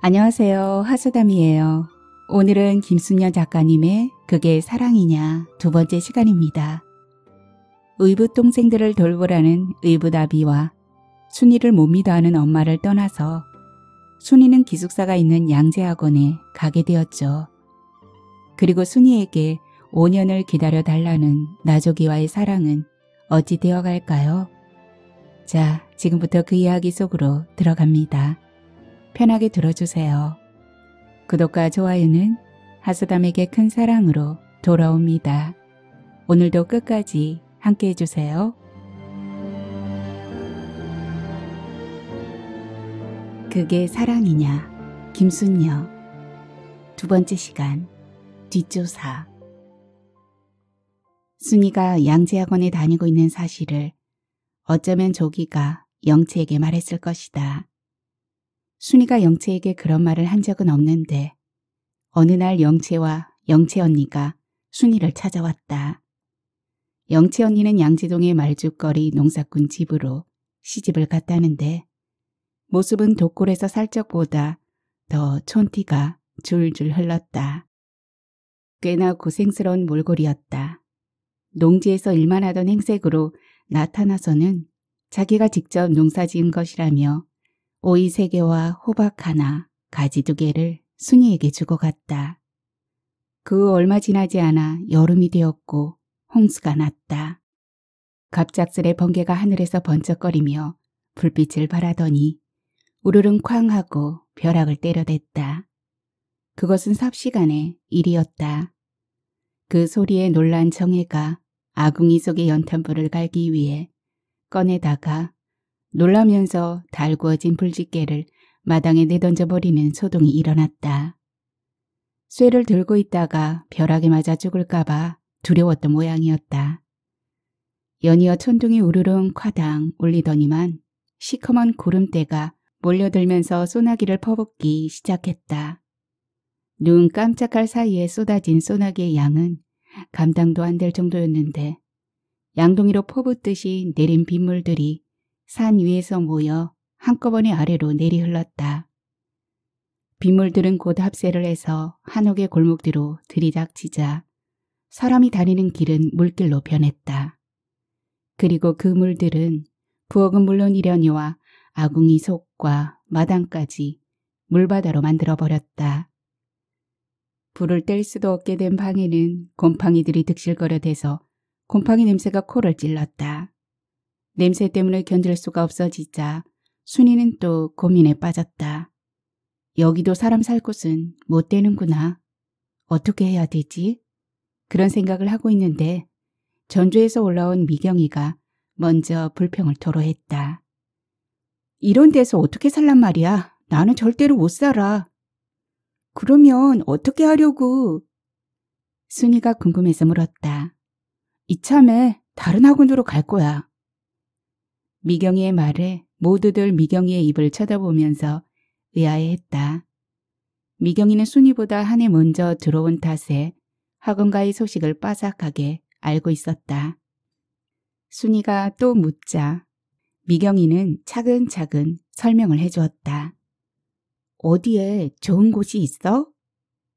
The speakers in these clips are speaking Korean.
안녕하세요. 하수담이에요. 오늘은 김순녀 작가님의 그게 사랑이냐 두 번째 시간입니다. 의붓 동생들을 돌보라는 의붓아비와 순이를 못 믿어하는 엄마를 떠나서 순이는 기숙사가 있는 양재학원에 가게 되었죠. 그리고 순이에게 5년을 기다려 달라는 나조기와의 사랑은 어찌 되어갈까요? 자, 지금부터 그 이야기 속으로 들어갑니다. 편하게 들어주세요. 구독과 좋아요는 하수담에게 큰 사랑으로 돌아옵니다. 오늘도 끝까지 함께 해주세요. 그게 사랑이냐 김순녀 두 번째 시간 뒷조사 순이가 양재학원에 다니고 있는 사실을 어쩌면 조기가 영채에게 말했을 것이다. 순이가 영채에게 그런 말을 한 적은 없는데 어느 날 영채와 영채 언니가 순이를 찾아왔다. 영채 언니는 양지동의 말죽거리 농사꾼 집으로 시집을 갔다는데 모습은 독골에서 살적보다 더 촌티가 줄줄 흘렀다. 꽤나 고생스러운 몰골이었다. 농지에서 일만 하던 행색으로 나타나서는 자기가 직접 농사지은 것이라며 오이 세 개와 호박 하나, 가지 두 개를 순이에게 주고 갔다. 그 얼마 지나지 않아 여름이 되었고 홍수가 났다. 갑작스레 번개가 하늘에서 번쩍거리며 불빛을 바라더니 우르릉 쾅 하고 벼락을 때려댔다. 그것은 삽시간의 일이었다. 그 소리에 놀란 정혜가 아궁이 속의 연탄불을 갈기 위해 꺼내다가 놀라면서 달구어진 불집게를 마당에 내던져버리는 소동이 일어났다. 쇠를 들고 있다가 벼락에 맞아 죽을까 봐 두려웠던 모양이었다. 연이어 천둥이 우르릉 과당 울리더니만 시커먼 구름대가 몰려들면서 소나기를 퍼붓기 시작했다. 눈 깜짝할 사이에 쏟아진 소나기의 양은 감당도 안 될 정도였는데 양동이로 퍼붓듯이 내린 빗물들이 산 위에서 모여 한꺼번에 아래로 내리 흘렀다. 빗물들은 곧 합세를 해서 한옥의 골목 뒤로 들이닥치자 사람이 다니는 길은 물길로 변했다. 그리고 그 물들은 부엌은 물론이련이와 아궁이 속과 마당까지 물바다로 만들어버렸다. 불을 뗄 수도 없게 된 방에는 곰팡이들이 득실거려 대서 곰팡이 냄새가 코를 찔렀다. 냄새 때문에 견딜 수가 없어지자 순이는 또 고민에 빠졌다. 여기도 사람 살 곳은 못 되는구나. 어떻게 해야 되지? 그런 생각을 하고 있는데 전주에서 올라온 미경이가 먼저 불평을 토로했다. 이런 데서 어떻게 살란 말이야? 나는 절대로 못 살아. 그러면 어떻게 하려고? 순이가 궁금해서 물었다. 이참에 다른 학원으로 갈 거야. 미경이의 말에 모두들 미경이의 입을 쳐다보면서 의아해했다. 미경이는 순이보다 한 해 먼저 들어온 탓에 학원가의 소식을 빠삭하게 알고 있었다. 순이가 또 묻자 미경이는 차근차근 설명을 해주었다. 어디에 좋은 곳이 있어?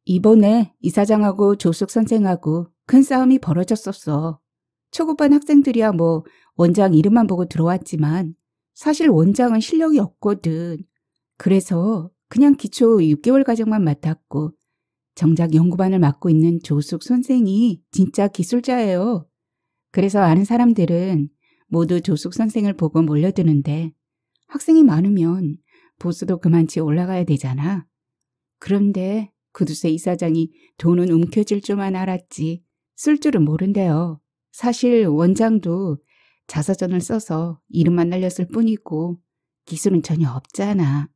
이번에 이사장하고 조숙 선생하고 큰 싸움이 벌어졌었어. 초급반 학생들이야 뭐 원장 이름만 보고 들어왔지만 사실 원장은 실력이 없거든. 그래서 그냥 기초 6개월 과정만 맡았고 정작 연구반을 맡고 있는 조숙 선생이 진짜 기술자예요. 그래서 아는 사람들은 모두 조숙 선생을 보고 몰려드는데 학생이 많으면 보스도 그만치 올라가야 되잖아. 그런데 그두쇠 이사장이 돈은 움켜쥘 줄만 알았지 쓸 줄은 모른대요. 사실 원장도 자서전을 써서 이름만 날렸을 뿐이고 기술은 전혀 없잖아.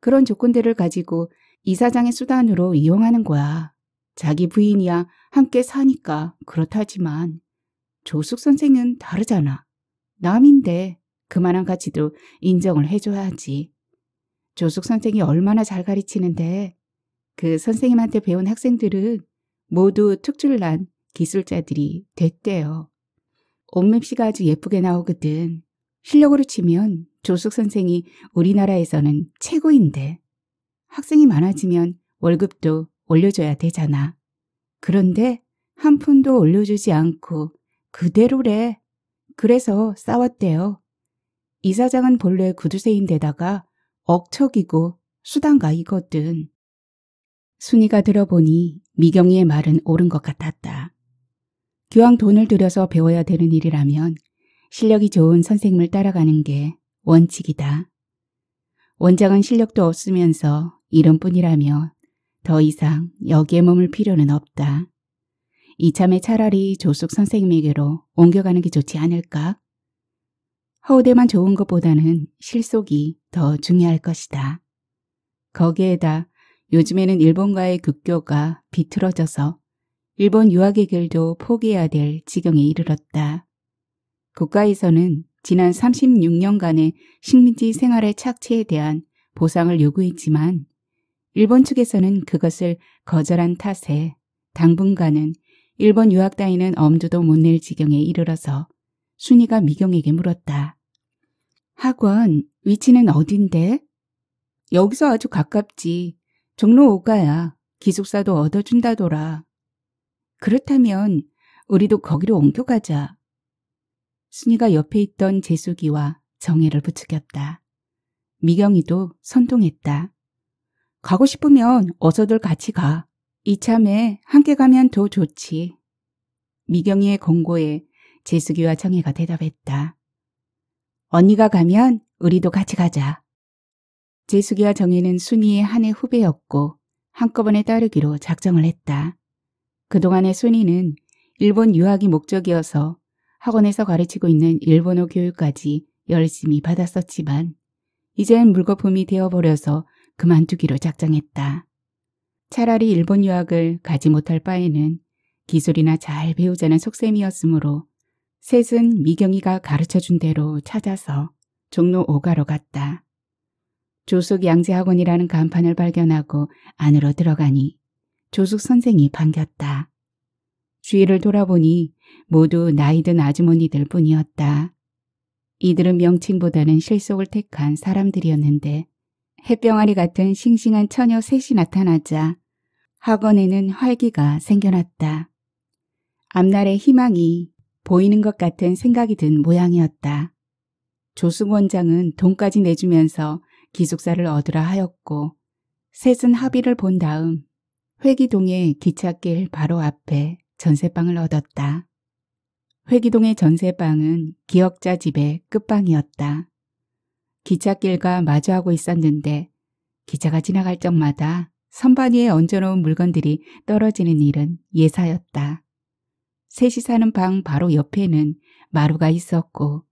그런 조건들을 가지고 이사장의 수단으로 이용하는 거야. 자기 부인이야 함께 사니까 그렇다지만 조숙 선생은 다르잖아. 남인데 그만한 가치도 인정을 해줘야지. 조숙 선생이 얼마나 잘 가르치는데 그 선생님한테 배운 학생들은 모두 특출난 기술자들이 됐대요. 옷맵시가 아주 예쁘게 나오거든. 실력으로 치면 조숙 선생이 우리나라에서는 최고인데 학생이 많아지면 월급도 올려줘야 되잖아. 그런데 한 푼도 올려주지 않고 그대로래. 그래서 싸웠대요. 이사장은 본래 구두쇠인데다가 억척이고 수단가이거든. 순이가 들어보니 미경이의 말은 옳은 것 같았다. 교황 돈을 들여서 배워야 되는 일이라면 실력이 좋은 선생님을 따라가는 게 원칙이다. 원장은 실력도 없으면서 이름뿐이라며 더 이상 여기에 머물 필요는 없다. 이참에 차라리 조숙 선생님에게로 옮겨가는 게 좋지 않을까? 허우대만 좋은 것보다는 실속이 더 중요할 것이다. 거기에다 요즘에는 일본과의 국교가 비틀어져서 일본 유학의 길도 포기해야 될 지경에 이르렀다. 국가에서는 지난 36년간의 식민지 생활의 착취에 대한 보상을 요구했지만 일본 측에서는 그것을 거절한 탓에 당분간은 일본 유학 따위는 엄두도 못 낼 지경에 이르러서 순이가 미경에게 물었다. 학원 위치는 어딘데? 여기서 아주 가깝지. 종로 5가야 기숙사도 얻어준다더라. 그렇다면 우리도 거기로 옮겨가자. 순이가 옆에 있던 재수기와 정혜를 부추겼다. 미경이도 선동했다. 가고 싶으면 어서들 같이 가. 이참에 함께 가면 더 좋지. 미경이의 권고에 재숙이와 정혜가 대답했다. 언니가 가면 우리도 같이 가자. 재숙이와 정혜는 순이의 한해 후배였고 한꺼번에 따르기로 작정을 했다. 그동안의 순이는 일본 유학이 목적이어서 학원에서 가르치고 있는 일본어 교육까지 열심히 받았었지만 이젠 물거품이 되어버려서 그만두기로 작정했다. 차라리 일본 유학을 가지 못할 바에는 기술이나 잘 배우자는 속셈이었으므로 셋은 미경이가 가르쳐준 대로 찾아서 종로 오가로 갔다. 조숙 양재학원이라는 간판을 발견하고 안으로 들어가니 조숙 선생이 반겼다. 주위를 돌아보니 모두 나이든 아주머니들 뿐이었다. 이들은 명칭보다는 실속을 택한 사람들이었는데 햇병아리 같은 싱싱한 처녀 셋이 나타나자 학원에는 활기가 생겨났다. 앞날의 희망이 보이는 것 같은 생각이 든 모양이었다. 조승 원장은 돈까지 내주면서 기숙사를 얻으라 하였고 셋은 합의를 본 다음 회기동의 기찻길 바로 앞에 전세방을 얻었다. 회기동의 전세방은 기억자 집의 끝방이었다. 기찻길과 마주하고 있었는데 기차가 지나갈 적마다 선반 위에 얹어놓은 물건들이 떨어지는 일은 예사였다. 셋이 사는 방 바로 옆에는 마루가 있었고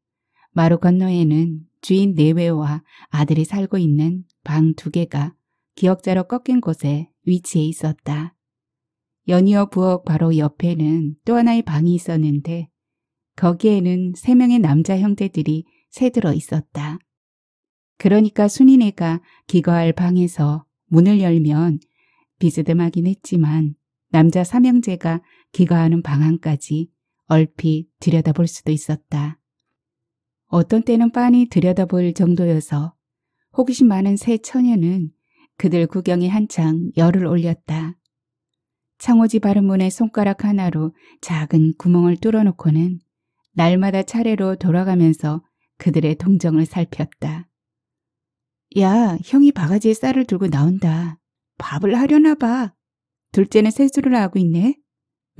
마루 건너에는 주인 내외와 아들이 살고 있는 방 두 개가 기억자로 꺾인 곳에 위치해 있었다. 연이어 부엌 바로 옆에는 또 하나의 방이 있었는데 거기에는 세 명의 남자 형제들이 새들어 있었다. 그러니까 순이네가 기거할 방에서 문을 열면 비스듬하긴 했지만 남자 삼형제가 귀가하는 방안까지 얼핏 들여다볼 수도 있었다. 어떤 때는 빤히 들여다볼 정도여서 호기심 많은 새 처녀는 그들 구경에 한창 열을 올렸다. 창호지 바른문에 손가락 하나로 작은 구멍을 뚫어놓고는 날마다 차례로 돌아가면서 그들의 동정을 살폈다. 야, 형이 바가지에 쌀을 들고 나온다. 밥을 하려나 봐. 둘째는 세수를 하고 있네.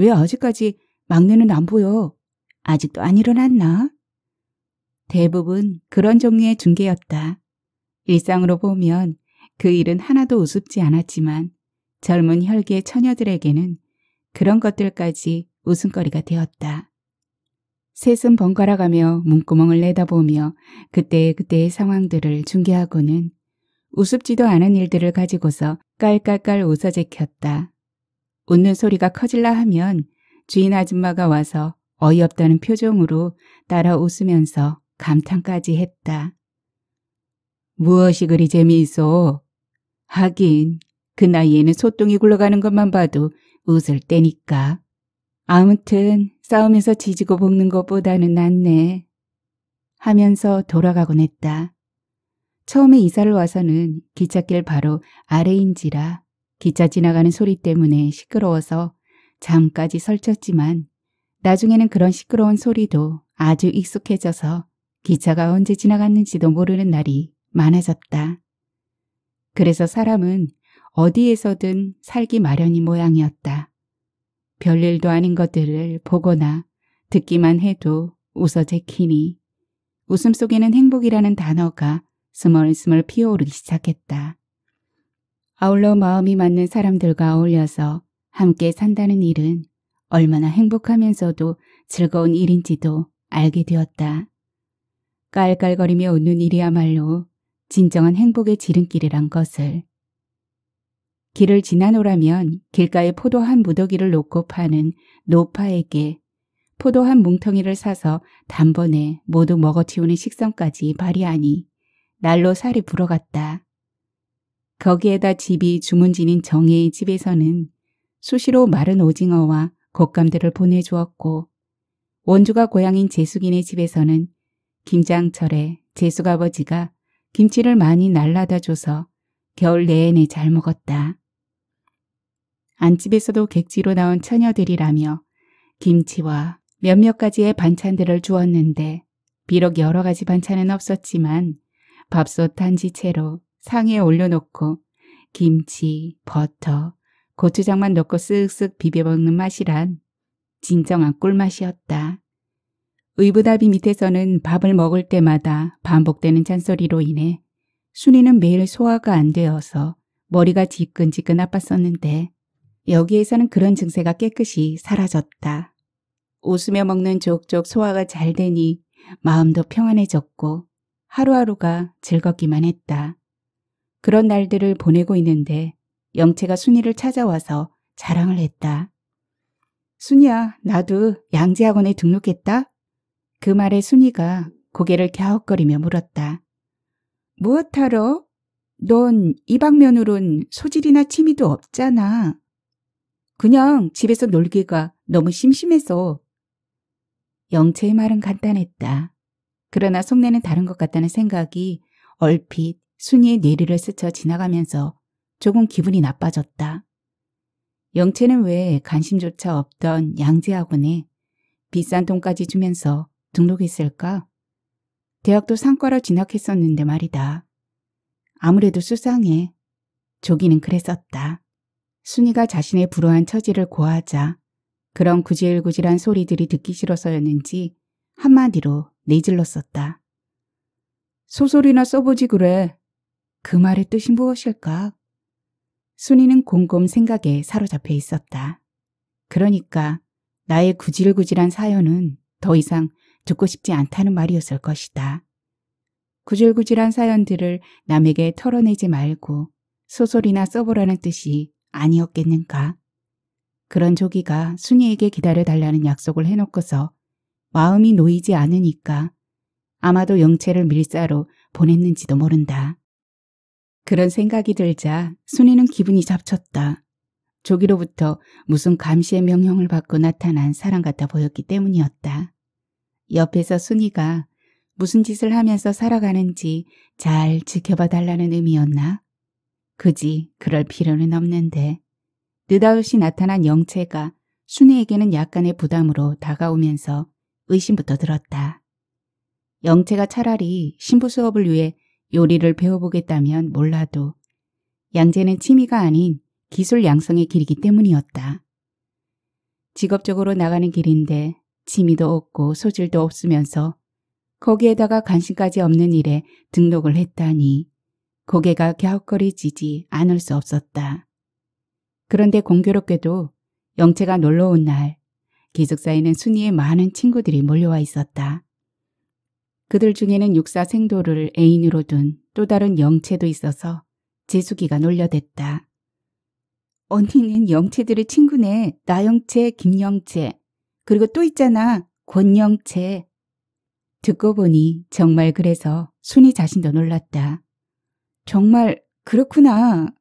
왜 아직까지 막내는 안 보여? 아직도 안 일어났나? 대부분 그런 종류의 중계였다. 일상으로 보면 그 일은 하나도 우습지 않았지만 젊은 혈계 처녀들에게는 그런 것들까지 웃음거리가 되었다. 셋은 번갈아가며 문구멍을 내다보며 그때그때의 상황들을 중계하고는 우습지도 않은 일들을 가지고서 깔깔깔 웃어 제켰다. 웃는 소리가 커질라 하면 주인 아줌마가 와서 어이없다는 표정으로 따라 웃으면서 감탄까지 했다. 무엇이 그리 재미있어? 하긴 그 나이에는 소똥이 굴러가는 것만 봐도 웃을 때니까. 아무튼 싸움에서 지지고 볶는 것보다는 낫네. 하면서 돌아가곤 했다. 처음에 이사를 와서는 기찻길 바로 아래인지라 기차 지나가는 소리 때문에 시끄러워서 잠까지 설쳤지만 나중에는 그런 시끄러운 소리도 아주 익숙해져서 기차가 언제 지나갔는지도 모르는 날이 많아졌다. 그래서 사람은 어디에서든 살기 마련인 모양이었다. 별일도 아닌 것들을 보거나 듣기만 해도 웃어 제키니 웃음 속에는 행복이라는 단어가 스멀스멀 피어오르기 시작했다. 아울러 마음이 맞는 사람들과 어울려서 함께 산다는 일은 얼마나 행복하면서도 즐거운 일인지도 알게 되었다. 깔깔거리며 웃는 일이야말로 진정한 행복의 지름길이란 것을. 길을 지나노라면 길가에 포도 한 무더기를 놓고 파는 노파에게 포도 한 뭉텅이를 사서 단번에 모두 먹어치우는 식성까지 발휘하니 날로 살이 불어갔다. 거기에다 집이 주문진인 정혜의 집에서는 수시로 마른 오징어와 곶감들을 보내주었고 원주가 고향인 재숙인의 집에서는 김장철에 재숙 아버지가 김치를 많이 날라다 줘서 겨울 내내 잘 먹었다. 안집에서도 객지로 나온 처녀들이라며 김치와 몇몇 가지의 반찬들을 주었는데 비록 여러 가지 반찬은 없었지만 밥솥 한지채로 상에 올려놓고 김치, 버터, 고추장만 넣고 쓱쓱 비벼먹는 맛이란 진정한 꿀맛이었다. 의붓아비 밑에서는 밥을 먹을 때마다 반복되는 잔소리로 인해 순이는 매일 소화가 안 되어서 머리가 지끈지끈 아팠었는데 여기에서는 그런 증세가 깨끗이 사라졌다. 웃으며 먹는 족족 소화가 잘 되니 마음도 평안해졌고 하루하루가 즐겁기만 했다. 그런 날들을 보내고 있는데 영채가 순이를 찾아와서 자랑을 했다. 순이야, 나도 양재학원에 등록했다? 그 말에 순이가 고개를 갸웃거리며 물었다. 무엇하러? 넌 이방면으론 소질이나 취미도 없잖아. 그냥 집에서 놀기가 너무 심심해서. 영채의 말은 간단했다. 그러나 속내는 다른 것 같다는 생각이 얼핏 순이의 내리를 스쳐 지나가면서 조금 기분이 나빠졌다. 영채는 왜 관심조차 없던 양재학원에 비싼 돈까지 주면서 등록했을까? 대학도 상과로 진학했었는데 말이다. 아무래도 수상해. 조기는 그랬었다. 순이가 자신의 불우한 처지를 고하자 그런 구질구질한 소리들이 듣기 싫어서였는지 한마디로 내질렀었다. 소설이나 써보지 그래. 그 말의 뜻이 무엇일까? 순이는 곰곰 생각에 사로잡혀 있었다. 그러니까 나의 구질구질한 사연은 더 이상 듣고 싶지 않다는 말이었을 것이다. 구질구질한 사연들을 남에게 털어내지 말고 소설이나 써보라는 뜻이 아니었겠는가? 그런 조기가 순이에게 기다려달라는 약속을 해놓고서 마음이 놓이지 않으니까 아마도 영채를 밀사로 보냈는지도 모른다. 그런 생각이 들자 순이는 기분이 잡쳤다. 조기로부터 무슨 감시의 명령을 받고 나타난 사람 같아 보였기 때문이었다. 옆에서 순이가 무슨 짓을 하면서 살아가는지 잘 지켜봐 달라는 의미였나? 그지 그럴 필요는 없는데 느닷없이 나타난 영채가 순이에게는 약간의 부담으로 다가오면서 의심부터 들었다. 영채가 차라리 신부 수업을 위해 요리를 배워보겠다면 몰라도 양재는 취미가 아닌 기술 양성의 길이기 때문이었다. 직업적으로 나가는 길인데 취미도 없고 소질도 없으면서 거기에다가 관심까지 없는 일에 등록을 했다니 고개가 갸웃거리지지 않을 수 없었다. 그런데 공교롭게도 영채가 놀러온 날 기숙사에는 순이의 많은 친구들이 몰려와 있었다. 그들 중에는 육사 생도를 애인으로 둔 또 다른 영체도 있어서 재수기가 놀려댔다. 언니는 영체들의 친구네. 나영체김영체 그리고 또 있잖아. 권영체 듣고 보니 정말 그래서 순이 자신도 놀랐다. 정말 그렇구나.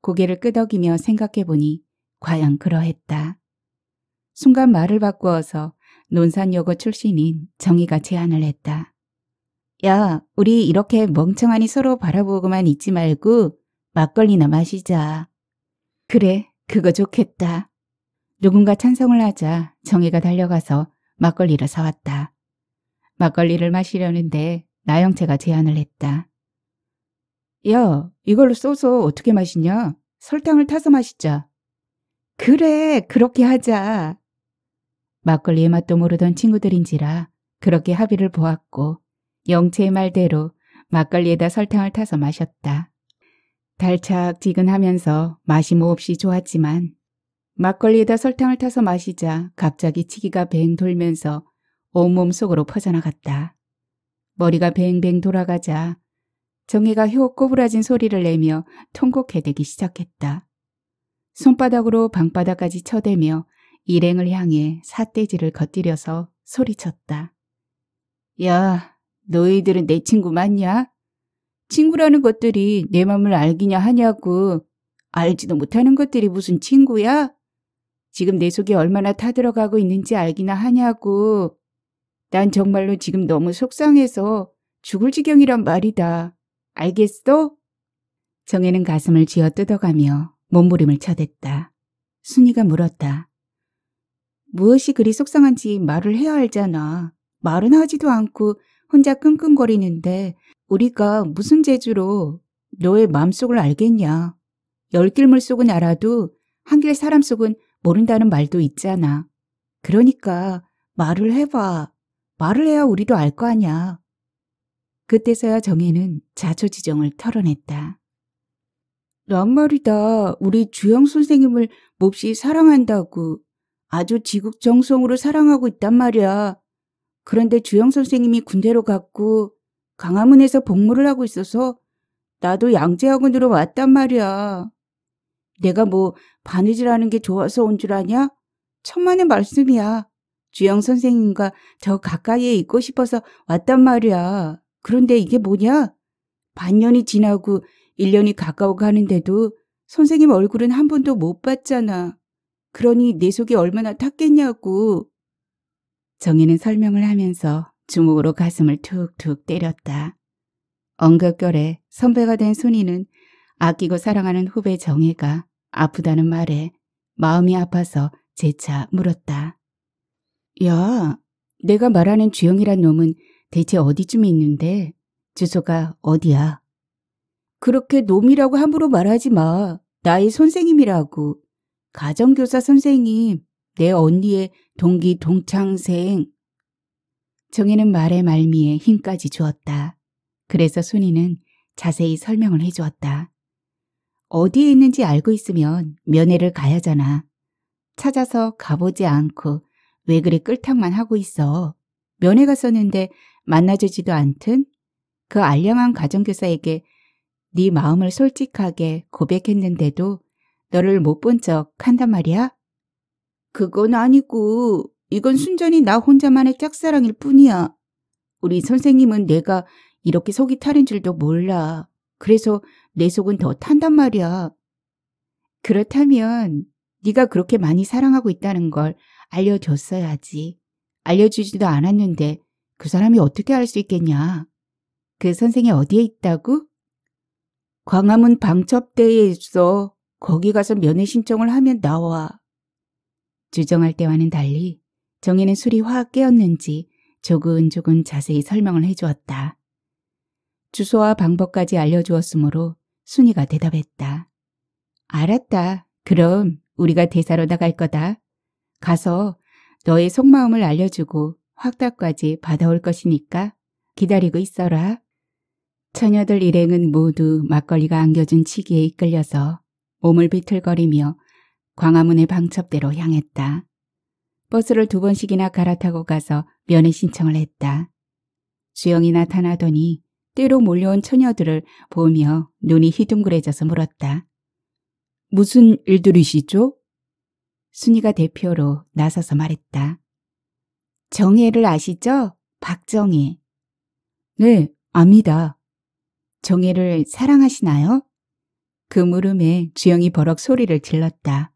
고개를 끄덕이며 생각해보니 과연 그러했다. 순간 말을 바꾸어서 논산여고 출신인 정희가 제안을 했다. 야, 우리 이렇게 멍청하니 서로 바라보고만 있지 말고 막걸리나 마시자. 그래, 그거 좋겠다. 누군가 찬성을 하자 정희가 달려가서 막걸리를 사왔다. 막걸리를 마시려는데 나영채가 제안을 했다. 야, 이걸로 쏘서 어떻게 마시냐? 설탕을 타서 마시자. 그래, 그렇게 하자. 막걸리의 맛도 모르던 친구들인지라 그렇게 합의를 보았고 영채의 말대로 막걸리에다 설탕을 타서 마셨다. 달착지근하면서 맛이 몹시 뭐 좋았지만 막걸리에다 설탕을 타서 마시자 갑자기 치기가 뱅 돌면서 온몸 속으로 퍼져나갔다. 머리가 뱅뱅 돌아가자 정혜가 효 꼬부라진 소리를 내며 통곡해대기 시작했다. 손바닥으로 방바닥까지 쳐대며 일행을 향해 삿대질을 겉들여서 소리쳤다. 야, 너희들은 내 친구 맞냐? 친구라는 것들이 내 맘을 알기냐 하냐고. 알지도 못하는 것들이 무슨 친구야? 지금 내 속에 얼마나 타들어가고 있는지 알기나 하냐고. 난 정말로 지금 너무 속상해서 죽을 지경이란 말이다. 알겠어? 정혜는 가슴을 쥐어 뜯어가며 몸부림을 쳐댔다. 순이가 물었다. 무엇이 그리 속상한지 말을 해야 알잖아. 말은 하지도 않고 혼자 끙끙거리는데 우리가 무슨 재주로 너의 마음속을 알겠냐. 열길 물속은 알아도 한길 사람 속은 모른다는 말도 있잖아. 그러니까 말을 해봐. 말을 해야 우리도 알 거 아냐. 그때서야 정혜는 자초지정을 털어냈다. 난 말이다. 우리 주영 선생님을 몹시 사랑한다고. 아주 지극정성으로 사랑하고 있단 말이야. 그런데 주영 선생님이 군대로 갔고 강화문에서 복무를 하고 있어서 나도 양재학원으로 왔단 말이야. 내가 뭐 바느질하는 게 좋아서 온 줄 아냐? 천만의 말씀이야. 주영 선생님과 저 가까이에 있고 싶어서 왔단 말이야. 그런데 이게 뭐냐? 반년이 지나고 1년이 가까워 가는데도 선생님 얼굴은 한 번도 못 봤잖아. 그러니 내 속이 얼마나 탔겠냐고. 정희는 설명을 하면서 주먹으로 가슴을 툭툭 때렸다. 엉각결에 선배가 된 손이는 아끼고 사랑하는 후배 정혜가 아프다는 말에 마음이 아파서 재차 물었다. 야, 내가 말하는 주영이란 놈은 대체 어디쯤 있는데 주소가 어디야? 그렇게 놈이라고 함부로 말하지 마. 나의 선생님이라고. 가정교사 선생님, 내 언니의 동기 동창생. 정혜는 말의 말미에 힘까지 주었다. 그래서 순이는 자세히 설명을 해주었다. 어디에 있는지 알고 있으면 면회를 가야잖아. 찾아서 가보지 않고 왜 그리 끌탕만 하고 있어. 면회 갔었는데 만나주지도 않든 그 알량한 가정교사에게 네 마음을 솔직하게 고백했는데도 너를 못 본 척 한단 말이야? 그건 아니고 이건 순전히 나 혼자만의 짝사랑일 뿐이야. 우리 선생님은 내가 이렇게 속이 타는 줄도 몰라. 그래서 내 속은 더 탄단 말이야. 그렇다면 네가 그렇게 많이 사랑하고 있다는 걸 알려줬어야지. 알려주지도 않았는데 그 사람이 어떻게 알 수 있겠냐. 그 선생이 어디에 있다고? 광화문 방첩대에 있어. 거기 가서 면회 신청을 하면 나와. 주정할 때와는 달리 정혜는 술이 확 깨었는지 조근조근 자세히 설명을 해주었다. 주소와 방법까지 알려주었으므로 순이가 대답했다. 알았다. 그럼 우리가 대사로 나갈 거다. 가서 너의 속마음을 알려주고 확답까지 받아올 것이니까 기다리고 있어라. 처녀들 일행은 모두 막걸리가 안겨준 치기에 이끌려서 몸을 비틀거리며 광화문의 방첩대로 향했다. 버스를 두 번씩이나 갈아타고 가서 면회 신청을 했다. 수영이 나타나더니 때로 몰려온 처녀들을 보며 눈이 희둥그레져서 물었다. 무슨 일들이시죠? 순이가 대표로 나서서 말했다. 정혜를 아시죠? 박정혜. 네, 압니다. 정혜를 사랑하시나요? 그 물음에 주영이 버럭 소리를 질렀다.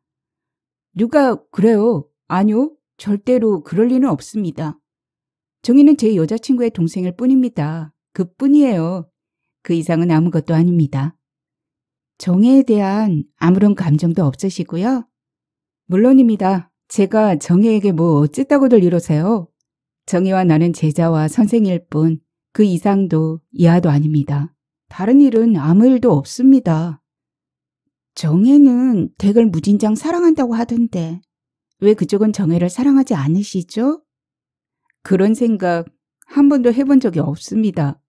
누가 그래요? 아니요. 절대로 그럴 리는 없습니다. 정희는 제 여자친구의 동생일 뿐입니다. 그뿐이에요. 그 이상은 아무것도 아닙니다. 정혜에 대한 아무런 감정도 없으시고요. 물론입니다. 제가 정혜에게 뭐 어쨌다고들 이러세요. 정혜와 나는 제자와 선생일 뿐 그 이상도 이하도 아닙니다. 다른 일은 아무 일도 없습니다. 정혜는 댁을 무진장 사랑한다고 하던데 왜 그쪽은 정혜를 사랑하지 않으시죠? 그런 생각 한 번도 해본 적이 없습니다.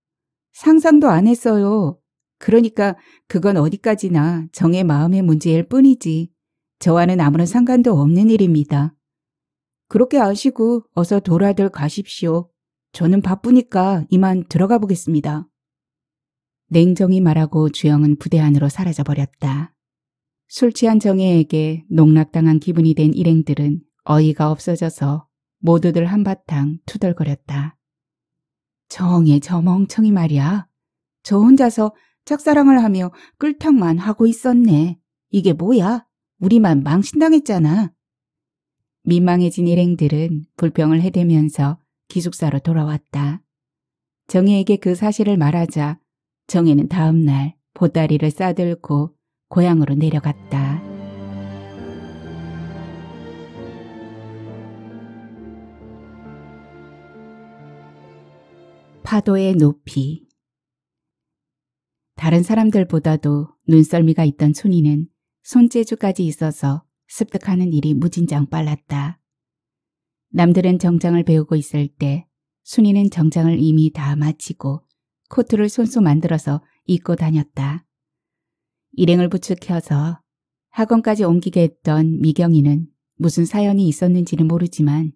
상상도 안 했어요. 그러니까 그건 어디까지나 정혜 마음의 문제일 뿐이지 저와는 아무런 상관도 없는 일입니다. 그렇게 아시고 어서 돌아들 가십시오. 저는 바쁘니까 이만 들어가 보겠습니다. 냉정히 말하고 주영은 부대 안으로 사라져버렸다. 술 취한 정혜에게 농락당한 기분이 된 일행들은 어이가 없어져서 모두들 한바탕 투덜거렸다. 정혜 저 멍청이 말이야. 저 혼자서 짝사랑을 하며 끌탕만 하고 있었네. 이게 뭐야? 우리만 망신당했잖아. 민망해진 일행들은 불평을 해대면서 기숙사로 돌아왔다. 정혜에게 그 사실을 말하자 정혜는 다음날 보따리를 싸들고 고향으로 내려갔다. 파도의 높이 다른 사람들보다도 눈썰미가 있던 촌이는 손재주까지 있어서 습득하는 일이 무진장 빨랐다. 남들은 정장을 배우고 있을 때 순이는 정장을 이미 다 마치고 코트를 손수 만들어서 입고 다녔다. 일행을 부축해서 학원까지 옮기게 했던 미경이는 무슨 사연이 있었는지는 모르지만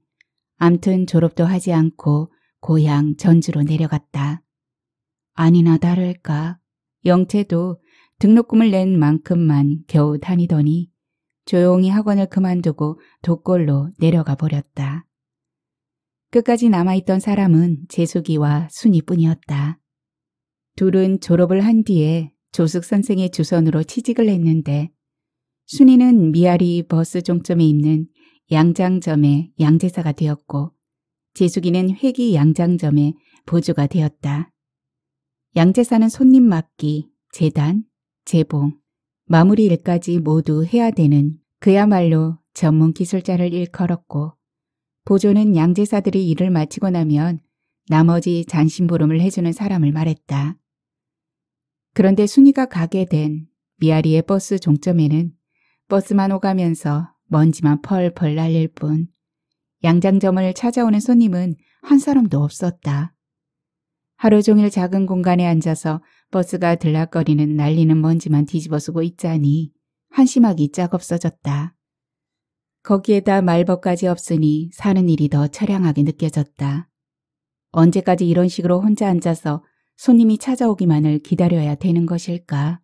암튼 졸업도 하지 않고 고향 전주로 내려갔다. 아니나 다를까 영채도 등록금을 낸 만큼만 겨우 다니더니 조용히 학원을 그만두고 독골로 내려가 버렸다. 끝까지 남아있던 사람은 재숙이와 순이뿐이었다. 둘은 졸업을 한 뒤에 조숙 선생의 주선으로 취직을 했는데 순이는 미아리 버스 종점에 있는 양장점의 양제사가 되었고 재숙이는 회기 양장점의 보조가 되었다. 양제사는 손님 맡기, 재단, 재봉, 마무리 일까지 모두 해야 되는 그야말로 전문 기술자를 일컬었고 보조는 양제사들이 일을 마치고 나면 나머지 잔심보름을 해주는 사람을 말했다. 그런데 순이가 가게 된 미아리의 버스 종점에는 버스만 오가면서 먼지만 펄펄 날릴 뿐 양장점을 찾아오는 손님은 한 사람도 없었다. 하루 종일 작은 공간에 앉아서 버스가 들락거리는 날리는 먼지만 뒤집어쓰고 있자니 한심하기 짝 없어졌다. 거기에다 말벗까지 없으니 사는 일이 더 처량하게 느껴졌다. 언제까지 이런 식으로 혼자 앉아서 손님이 찾아오기만을 기다려야 되는 것일까?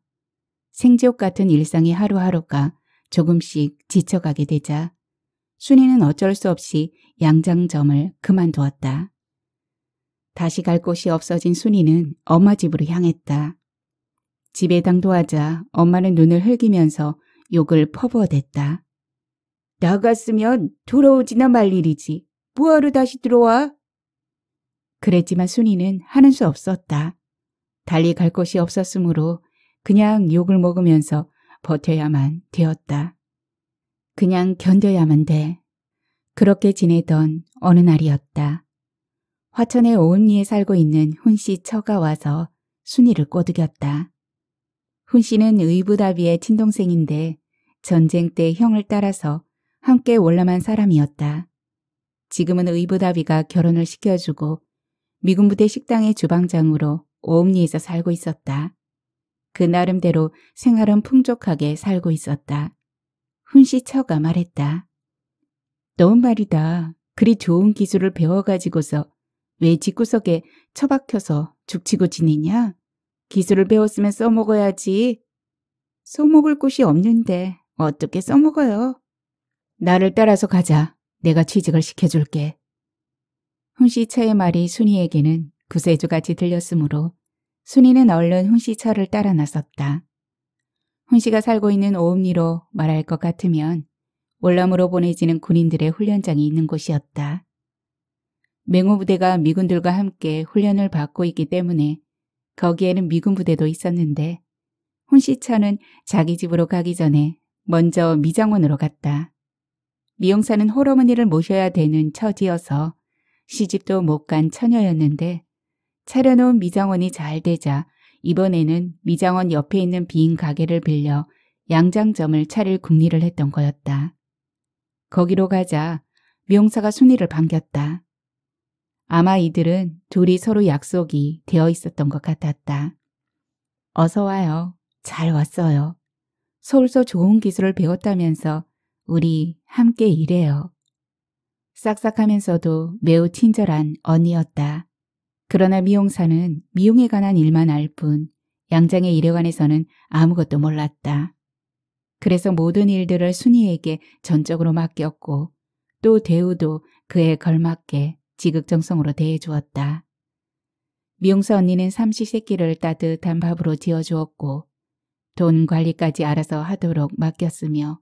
생지옥 같은 일상의 하루하루가 조금씩 지쳐가게 되자 순이는 어쩔 수 없이 양장점을 그만두었다. 다시 갈 곳이 없어진 순이는 엄마 집으로 향했다. 집에 당도하자 엄마는 눈을 흘기면서 욕을 퍼부어댔다. 나갔으면 돌아오지나 말 일이지. 뭐하러 다시 들어와? 그랬지만 순이는 하는 수 없었다. 달리 갈 곳이 없었으므로 그냥 욕을 먹으면서 버텨야만 되었다. 그냥 견뎌야만 돼. 그렇게 지내던 어느 날이었다. 화천의 오은리에 살고 있는 훈 씨 처가 와서 순이를 꼬드겼다. 훈씨는 의부다비의 친동생인데 전쟁 때 형을 따라서 함께 월남한 사람이었다. 지금은 의부다비가 결혼을 시켜주고 미군 부대 식당의 주방장으로 오음리에서 살고 있었다. 그 나름대로 생활은 풍족하게 살고 있었다. 훈시처가 말했다. 넌 말이다. 그리 좋은 기술을 배워가지고서 왜 집구석에 처박혀서 죽치고 지내냐? 기술을 배웠으면 써먹어야지. 써먹을 곳이 없는데 어떻게 써먹어요? 나를 따라서 가자. 내가 취직을 시켜줄게. 훈시차의 말이 순이에게는 구세주같이 들렸으므로 순이는 얼른 훈시차를 따라 나섰다. 훈시가 살고 있는 오음리로 말할 것 같으면 월남으로 보내지는 군인들의 훈련장이 있는 곳이었다. 맹호부대가 미군들과 함께 훈련을 받고 있기 때문에 거기에는 미군 부대도 있었는데 훈시차는 자기 집으로 가기 전에 먼저 미장원으로 갔다. 미용사는 호러머니를 모셔야 되는 처지여서 시집도 못 간 처녀였는데 차려놓은 미장원이 잘 되자 이번에는 미장원 옆에 있는 빈 가게를 빌려 양장점을 차릴 국리를 했던 거였다. 거기로 가자 미용사가 순위를 반겼다. 아마 이들은 둘이 서로 약속이 되어 있었던 것 같았다. 어서 와요. 잘 왔어요. 서울서 좋은 기술을 배웠다면서 우리 함께 일해요. 싹싹하면서도 매우 친절한 언니였다. 그러나 미용사는 미용에 관한 일만 알 뿐 양장의 일에 관해서는 아무것도 몰랐다. 그래서 모든 일들을 순이에게 전적으로 맡겼고 또 대우도 그에 걸맞게 지극정성으로 대해주었다. 미용사 언니는 삼시 세끼를 따뜻한 밥으로 지어주었고 돈 관리까지 알아서 하도록 맡겼으며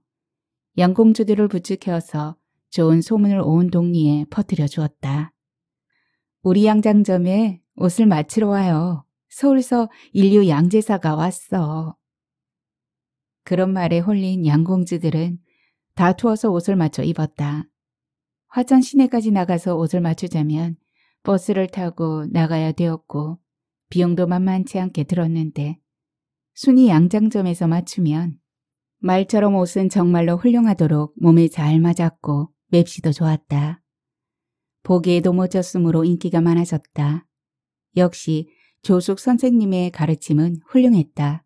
양공주들을 부축해서 좋은 소문을 온 동리에 퍼뜨려 주었다. 우리 양장점에 옷을 맞추러 와요. 서울서 인류 양제사가 왔어. 그런 말에 홀린 양공주들은 다투어서 옷을 맞춰 입었다. 화천 시내까지 나가서 옷을 맞추자면 버스를 타고 나가야 되었고 비용도 만만치 않게 들었는데 순이 양장점에서 맞추면 말처럼 옷은 정말로 훌륭하도록 몸에 잘 맞았고 맵시도 좋았다. 보기에도 멋졌으므로 인기가 많아졌다. 역시 조숙 선생님의 가르침은 훌륭했다.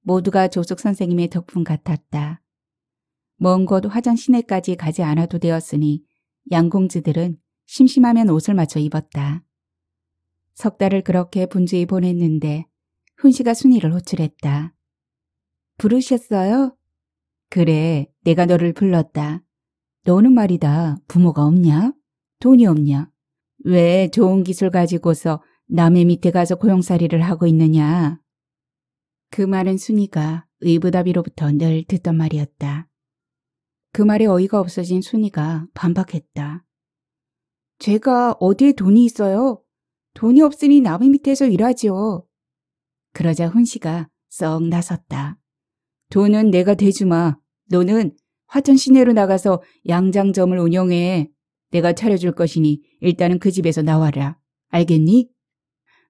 모두가 조숙 선생님의 덕분 같았다. 먼 곳화장실에까지 가지 않아도 되었으니 양공주들은 심심하면 옷을 맞춰 입었다. 석 달을 그렇게 분주히 보냈는데 훈씨가 순위를 호출했다. 부르셨어요? 그래, 내가 너를 불렀다. 너는 말이다 부모가 없냐? 돈이 없냐? 왜 좋은 기술 가지고서 남의 밑에 가서 고용살이를 하고 있느냐? 그 말은 순이가 의붓아비로부터 늘 듣던 말이었다. 그 말에 어이가 없어진 순이가 반박했다. 제가 어디에 돈이 있어요? 돈이 없으니 남의 밑에서 일하지요. 그러자 훈씨가 썩 나섰다. 돈은 내가 대주마. 너는 화천 시내로 나가서 양장점을 운영해. 내가 차려줄 것이니 일단은 그 집에서 나와라. 알겠니?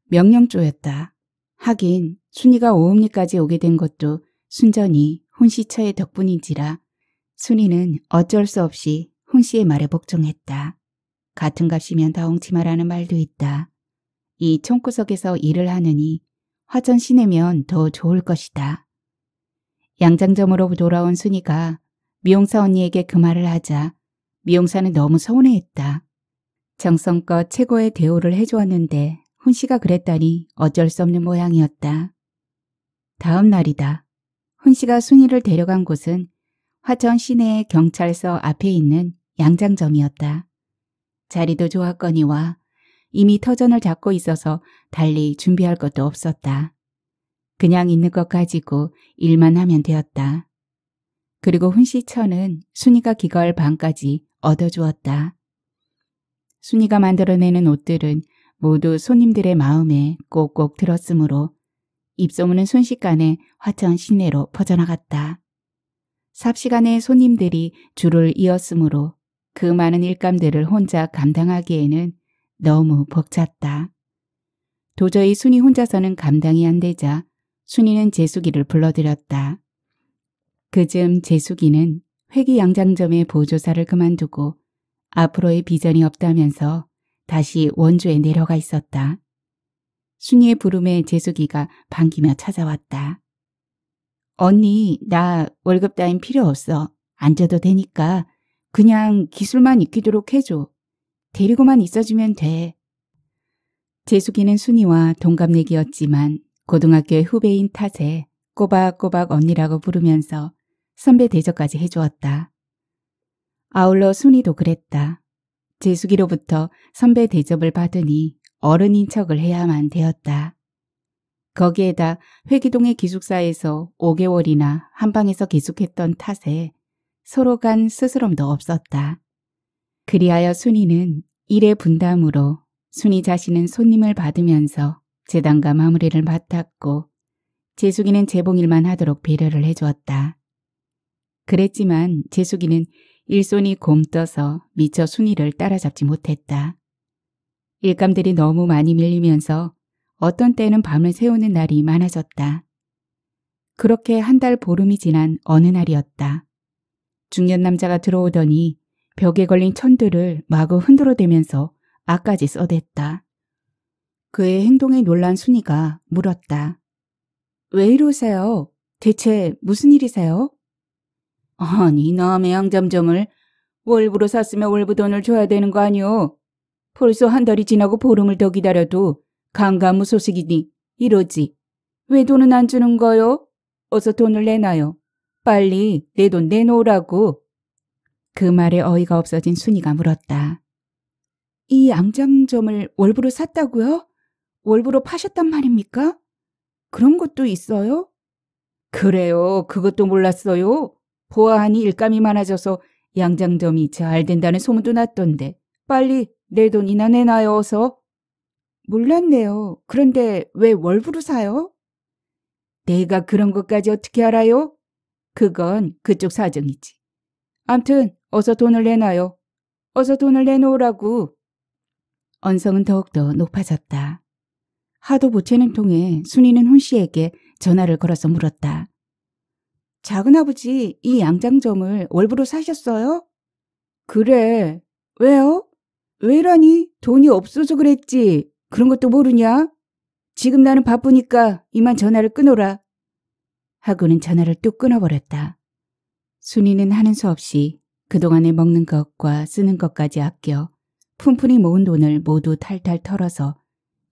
명령조였다. 하긴 순이가 오음리까지 오게 된 것도 순전히 혼씨처의 덕분인지라 순이는 어쩔 수 없이 혼씨의 말에 복종했다. 같은 값이면 다홍치마라는 말도 있다. 이 총구석에서 일을 하느니 화천 시내면 더 좋을 것이다. 양장점으로 돌아온 순이가 미용사 언니에게 그 말을 하자 미용사는 너무 서운해했다. 정성껏 최고의 대우를 해주었는데 훈 씨가 그랬다니 어쩔 수 없는 모양이었다. 다음 날이다. 훈 씨가 순이를 데려간 곳은 화천 시내의 경찰서 앞에 있는 양장점이었다. 자리도 좋았거니와 이미 터전을 잡고 있어서 달리 준비할 것도 없었다. 그냥 있는 것 가지고 일만 하면 되었다. 그리고 훈시처는 순이가 기할 방까지 얻어주었다. 순이가 만들어내는 옷들은 모두 손님들의 마음에 꼭꼭 들었으므로 입소문은 순식간에 화천 시내로 퍼져나갔다. 삽시간에 손님들이 줄을 이었으므로 그 많은 일감들을 혼자 감당하기에는 너무 벅찼다. 도저히 순이 혼자서는 감당이 안 되자 순이는 제수기를 불러들였다. 그즈음 재숙이는 회기양장점의 보조사를 그만두고 앞으로의 비전이 없다면서 다시 원주에 내려가 있었다. 순이의 부름에 재숙이가 반기며 찾아왔다. 언니, 나 월급 따윈 필요 없어. 앉아도 되니까 그냥 기술만 익히도록 해줘. 데리고만 있어주면 돼. 재숙이는 순이와 동갑내기였지만 고등학교의 후배인 탓에 꼬박꼬박 언니라고 부르면서 선배 대접까지 해주었다. 아울러 순이도 그랬다. 재수기로부터 선배 대접을 받으니 어른인 척을 해야만 되었다. 거기에다 회기동의 기숙사에서 5개월이나 한방에서 계속했던 탓에 서로 간 스스럼도 없었다. 그리하여 순이는 일의 분담으로 순이 자신은 손님을 받으면서 재단과 마무리를 맡았고 재숙이는 재봉일만 하도록 배려를 해주었다. 그랬지만 재숙이는 일손이 곰떠서 미처 순위를 따라잡지 못했다. 일감들이 너무 많이 밀리면서 어떤 때는 밤을 새우는 날이 많아졌다. 그렇게 한 달 보름이 지난 어느 날이었다. 중년 남자가 들어오더니 벽에 걸린 천들을 마구 흔들어대면서 악까지 써댔다. 그의 행동에 놀란 순이가 물었다. 왜 이러세요? 대체 무슨 일이세요? 아니 남의 양잠점을 월부로 샀으면 월부 돈을 줘야 되는 거 아니오. 벌써 한 달이 지나고 보름을 더 기다려도 강가무 소식이니 이러지. 왜 돈은 안 주는 거요? 어서 돈을 내놔요. 빨리 내 돈 내놓으라고. 그 말에 어이가 없어진 순이가 물었다. 이 양장점을 월부로 샀다고요? 월부로 파셨단 말입니까? 그런 것도 있어요? 그래요. 그것도 몰랐어요. 보아하니 일감이 많아져서 양장점이 잘 된다는 소문도 났던데 빨리 내 돈이나 내놔요 어서. 몰랐네요. 그런데 왜 월부로 사요? 내가 그런 것까지 어떻게 알아요? 그건 그쪽 사정이지. 암튼 어서 돈을 내놔요. 어서 돈을 내놓으라고. 언성은 더욱더 높아졌다. 하도 보채는 통에 순이는 훈 씨에게 전화를 걸어서 물었다. 작은아버지 이 양장점을 월부로 사셨어요? 그래. 왜요? 왜라니? 돈이 없어서 그랬지. 그런 것도 모르냐? 지금 나는 바쁘니까 이만 전화를 끊어라. 하고는 전화를 뚝 끊어버렸다. 순이는 하는 수 없이 그동안에 먹는 것과 쓰는 것까지 아껴 푼푼히 모은 돈을 모두 탈탈 털어서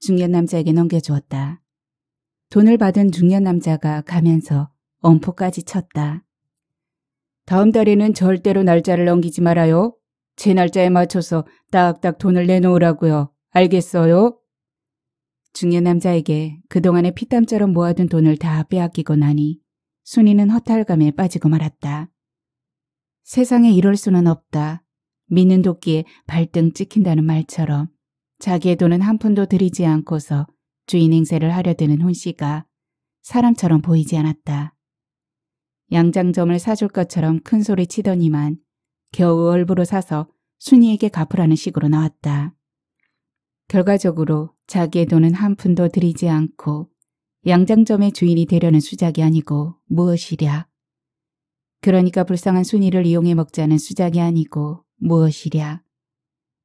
중년 남자에게 넘겨주었다. 돈을 받은 중년 남자가 가면서 엄포까지 쳤다. 다음 달에는 절대로 날짜를 넘기지 말아요. 제 날짜에 맞춰서 딱딱 돈을 내놓으라고요. 알겠어요? 중년 남자에게 그동안의 피땀처럼 모아둔 돈을 다 빼앗기고 나니 순이는 허탈감에 빠지고 말았다. 세상에 이럴 수는 없다. 믿는 도끼에 발등 찍힌다는 말처럼 자기의 돈은 한 푼도 들이지 않고서 주인 행세를 하려 드는 혼씨가 사람처럼 보이지 않았다. 양장점을 사줄 것처럼 큰 소리 치더니만 겨우 얼부로 사서 순이에게 갚으라는 식으로 나왔다. 결과적으로 자기의 돈은 한 푼도 들이지 않고 양장점의 주인이 되려는 수작이 아니고 무엇이랴. 그러니까 불쌍한 순이를 이용해 먹자는 수작이 아니고 무엇이랴.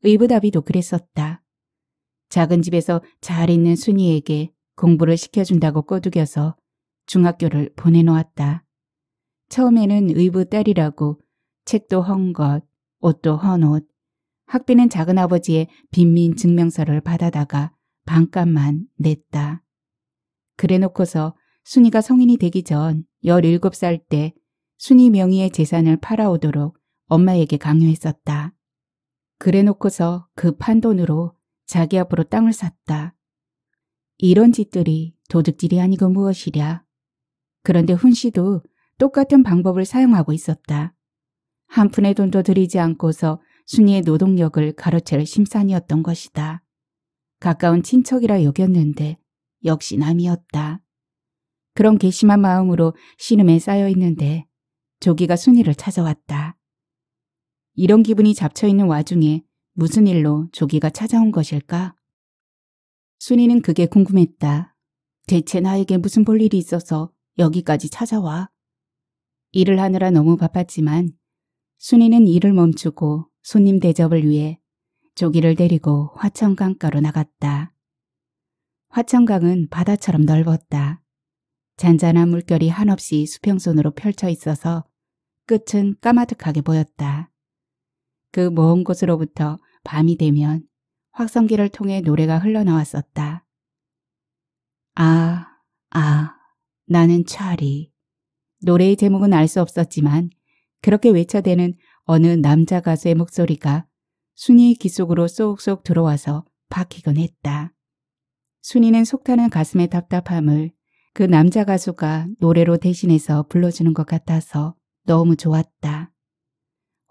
의붓아비도 그랬었다. 작은 집에서 잘 있는 순이에게 공부를 시켜준다고 꼬드겨서 중학교를 보내놓았다. 처음에는 의부 딸이라고 책도 헌 것, 옷도 헌 옷. 학비는 작은아버지의 빈민 증명서를 받아다가 반값만 냈다. 그래놓고서 순이가 성인이 되기 전 17살 때 순이 명의의 재산을 팔아오도록 엄마에게 강요했었다. 그래놓고서 그 판돈으로 자기 앞으로 땅을 샀다. 이런 짓들이 도둑질이 아니고 무엇이랴. 그런데 훈 씨도 똑같은 방법을 사용하고 있었다. 한 푼의 돈도 들이지 않고서 순위의 노동력을 가로챌 심산이었던 것이다. 가까운 친척이라 여겼는데 역시 남이었다. 그런 괘씸한 마음으로 신음에 쌓여있는데 조기가 순위를 찾아왔다. 이런 기분이 잡쳐있는 와중에 무슨 일로 조기가 찾아온 것일까? 순이는 그게 궁금했다. 대체 나에게 무슨 볼일이 있어서 여기까지 찾아와? 일을 하느라 너무 바빴지만 순이는 일을 멈추고 손님 대접을 위해 조기를 데리고 화천강가로 나갔다. 화천강은 바다처럼 넓었다. 잔잔한 물결이 한없이 수평선으로 펼쳐 있어서 끝은 까마득하게 보였다. 그 먼 곳으로부터 밤이 되면 확성기를 통해 노래가 흘러나왔었다. 아, 아, 나는 차리, 노래의 제목은 알 수 없었지만 그렇게 외쳐대는 어느 남자 가수의 목소리가 순이의 귀 속으로 쏙쏙 들어와서 박히곤 했다. 순이는 속타는 가슴의 답답함을 그 남자 가수가 노래로 대신해서 불러주는 것 같아서 너무 좋았다.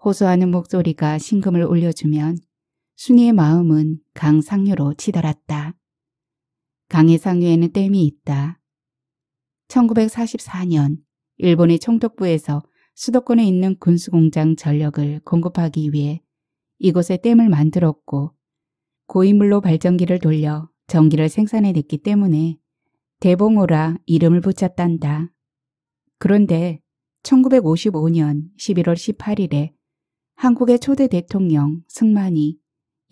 호소하는 목소리가 심금을 올려주면 순이의 마음은 강 상류로 치달았다. 강의 상류에는 댐이 있다. 1944년 일본의 총독부에서 수도권에 있는 군수공장 전력을 공급하기 위해 이곳에 댐을 만들었고 고인물로 발전기를 돌려 전기를 생산해냈기 때문에 대봉호라 이름을 붙였단다. 그런데 1955년 11월 18일에 한국의 초대 대통령 승만이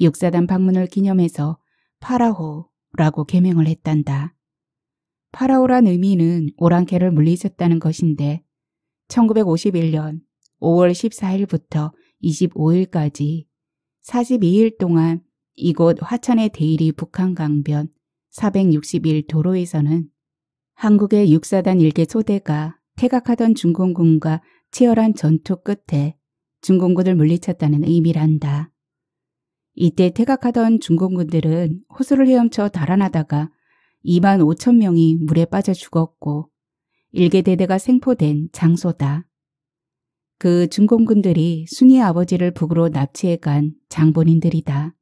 육사단 방문을 기념해서 파라호라고 개명을 했단다. 파라오란 의미는 오랑캐를 물리쳤다는 것인데 1951년 5월 14일부터 25일까지 42일 동안 이곳 화천의 대일이 북한 강변 461 도로에서는 한국의 육사단 일개 소대가 태각하던 중공군과 치열한 전투 끝에 중공군을 물리쳤다는 의미란다. 이때 태각하던 중공군들은 호수를 헤엄쳐 달아나다가 2만 5천 명이 물에 빠져 죽었고 일개 대대가 생포된 장소다. 그 중공군들이 순이 아버지를 북으로 납치해 간 장본인들이다.